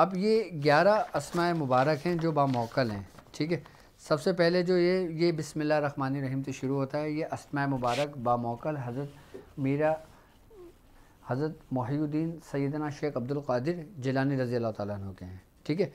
अब ये ग्यारह असमाय मुबारक हैं जो बामौकल हैं ठीक है सबसे पहले जो ये ये बिसमिल्ल रन रहीम से शुरू होता है ये असमाय मुबारक बामौकल हज़रत मीरा हज़रत मोहुद्दीन सैदना शेख अब्दुल कादिर जिलानी रज़ी अल्लाह तु के हैं ठीक है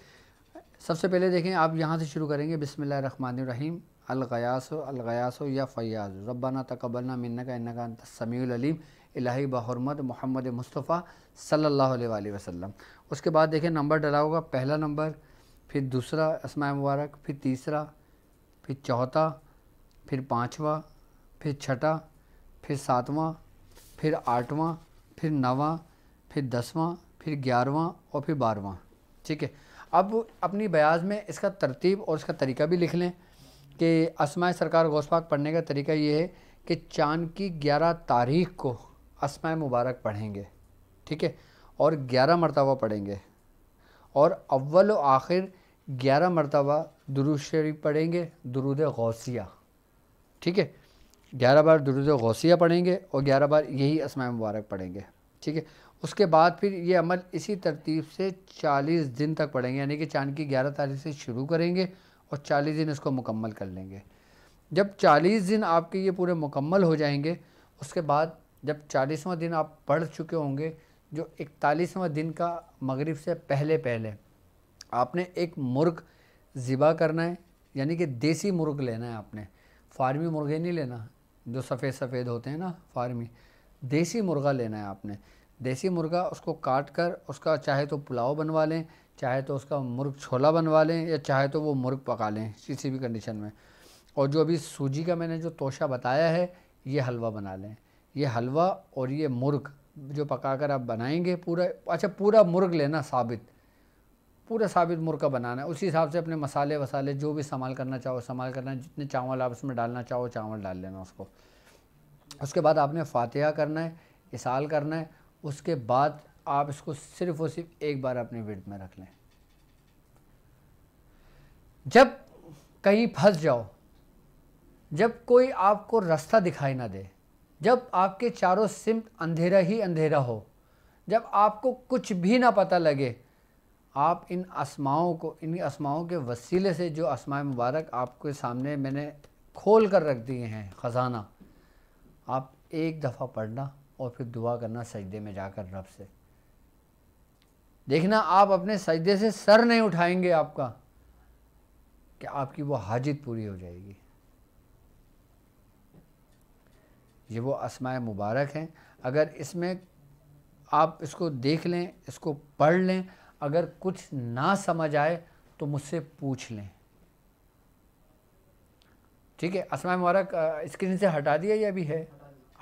सबसे पहले देखें आप यहाँ से शुरू करेंगे बिसमिल्ल रन रहीम अलगयास अलगयास या फ़याज़ रब्बाना तकबलना मिन्ना का इन्ना का समीम इलाही बहरमत मोहम्मद मुस्तफ़ा सल्लल्लाहु अलैहि वसल्लम उसके बाद देखें नंबर डला होगा पहला नंबर फिर दूसरा असमाय मुबारक फिर तीसरा फिर चौथा फिर पाँचवा फिर छठा फिर सातवां फिर आठवां फिर नवा फिर दसवां फिर ग्यारहवाँ और फिर बारहवां ठीक है अब अपनी बयाज में इसका तरतीब और इसका तरीका भी लिख लें कि असमाय सरकार गौसपाक पढ़ने का तरीका ये है कि चाँद की ग्यारह तारीख को असमय मुबारक पढ़ेंगे ठीक है और ग्यारह मरतबा पढ़ेंगे और अव्वल आखिर ग्यारह मरतबा दरुद शरीफ पढ़ेंगे दरुद गौसिया ठीक है ग्यारह बार दरुद गौसिया पढ़ेंगे और ग्यारह बार यही असमय मुबारक पढ़ेंगे ठीक है उसके बाद फिर ये अमल इसी तरतीब से चालीस दिन तक पढ़ेंगे यानी कि चांद की ग्यारह तारीख से शुरू करेंगे और चालीस दिन इसको मुकम्मल कर लेंगे जब चालीस दिन आपके ये पूरे मुकम्मल हो जाएंगे उसके बाद जब चालीसवां दिन आप पढ़ चुके होंगे जो इकतालीसवां दिन का मगरिब से पहले पहले आपने एक मुर्ग ज़िबा करना है यानी कि देसी मुर्ग लेना है आपने फार्मी मुर्गे नहीं लेना जो सफ़ेद सफ़ेद होते हैं ना फार्मी देसी मुर्गा लेना है आपने देसी मुर्गा उसको काट कर उसका चाहे तो पुलाव बनवा लें चाहे तो उसका मुर्ग छोला बनवा लें या चाहे तो वो मुर्ग पका लें किसी भी कंडीशन में और जो अभी सूजी का मैंने जो तोशा बताया है ये हलवा बना लें ये हलवा और ये मुर्ग जो पकाकर आप बनाएंगे पूरा अच्छा पूरा मुर्ग लेना साबित पूरा साबित मुर्ग का बनाना है उसी हिसाब से अपने मसाले वसाले जो भी इस्तेमाल करना चाहो इस्तेमाल करना है जितने चावल आप उसमें डालना चाहो चावल डाल लेना उसको उसके बाद आपने फातिहा करना है इसाल करना है उसके बाद आप इसको सिर्फ़ और सिर्फ एक बार अपने वेट में रख लें जब कहीं फंस जाओ जब कोई आपको रास्ता दिखाई ना दे जब आपके चारों सिमत अंधेरा ही अंधेरा हो जब आपको कुछ भी ना पता लगे आप इन आसमाओं को इन आसमाओं के वसीले से जो आसमाय मुबारक आपके सामने मैंने खोल कर रख दिए हैं ख़जाना आप एक दफ़ा पढ़ना और फिर दुआ करना सजदे में जाकर रब से देखना आप अपने सजदे से सर नहीं उठाएंगे आपका कि आपकी वो हाजित पूरी हो जाएगी ये वो असमाय मुबारक हैं अगर इसमें आप इसको देख लें इसको पढ़ लें अगर कुछ ना समझ आए तो मुझसे पूछ लें ठीक है असमाय मुबारक स्क्रीन से हटा दिया या अभी है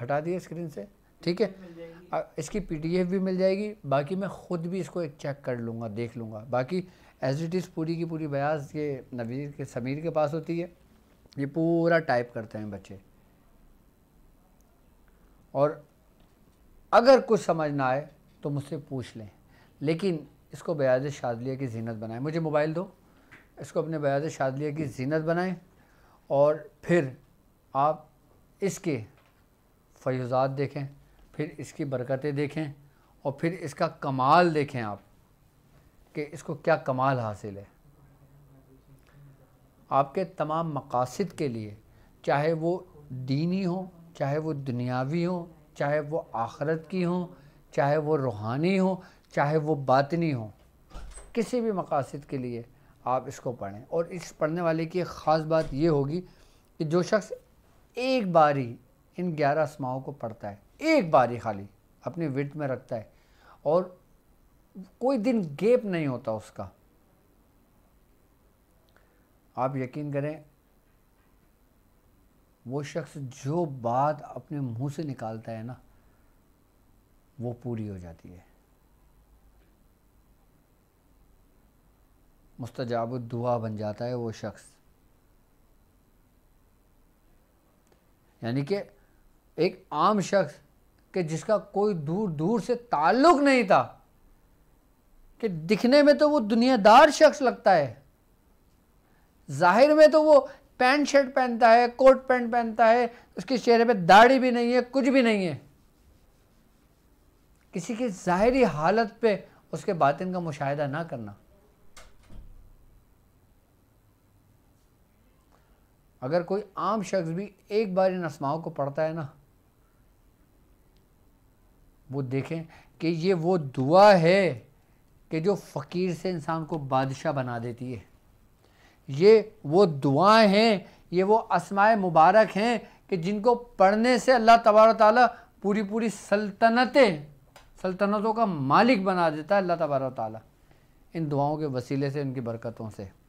हटा दिया स्क्रीन से ठीक है इसकी पीडीएफ भी मिल जाएगी बाकी मैं ख़ुद भी इसको एक चेक कर लूँगा देख लूँगा बाकी एज इट इज़ पूरी की पूरी बयाज के नवीर के समीर के पास होती है ये पूरा टाइप करते हैं बच्चे और अगर कुछ समझ ना आए तो मुझसे पूछ लें लेकिन इसको बयाज शादलिया की जीनत बनाएं मुझे मोबाइल दो इसको अपने बयाज शादलिया की जीनत बनाएं और फिर आप इसके फयज़ात देखें फिर इसकी बरकतें देखें और फिर इसका कमाल देखें आप कि इसको क्या कमाल हासिल है आपके तमाम मकासद के लिए चाहे वो दीनी हो चाहे वो दुनियावी हो चाहे वो आखरत की हो चाहे वो रूहानी हो चाहे वो बातनी हो किसी भी मकासद के लिए आप इसको पढ़ें और इस पढ़ने वाले की ख़ास बात ये होगी कि जो शख्स एक बार ही इन ग्यारह स्माओं को पढ़ता है एक बार ही खाली अपने विट में रखता है और कोई दिन गेप नहीं होता उसका आप यकीन करें वो शख्स जो बात अपने मुंह से निकालता है ना वो पूरी हो जाती है मुस्तजाब दुआ बन जाता है वो शख्स यानी कि एक आम शख्स के जिसका कोई दूर दूर से ताल्लुक नहीं था कि दिखने में तो वो दुनियादार शख्स लगता है जाहिर में तो वो पैंट शर्ट पहनता है कोट पैंट पहनता है उसके चेहरे पे दाढ़ी भी नहीं है कुछ भी नहीं है किसी की ज़ाहरी हालत पे उसके बातिन का मुशाहिदा ना करना अगर कोई आम शख्स भी एक बार इन असमाओं को पढ़ता है ना वो देखें कि ये वो दुआ है कि जो फ़कीर से इंसान को बादशाह बना देती है ये वो दुआएं हैं ये वो असमाय मुबारक हैं कि जिनको पढ़ने से अल्लाह तबार ताली पूरी पूरी सल्तनतें सल्तनतों का मालिक बना देता है अल्लाह तबार ताली इन दुआओं के वसीले से उनकी बरकतों से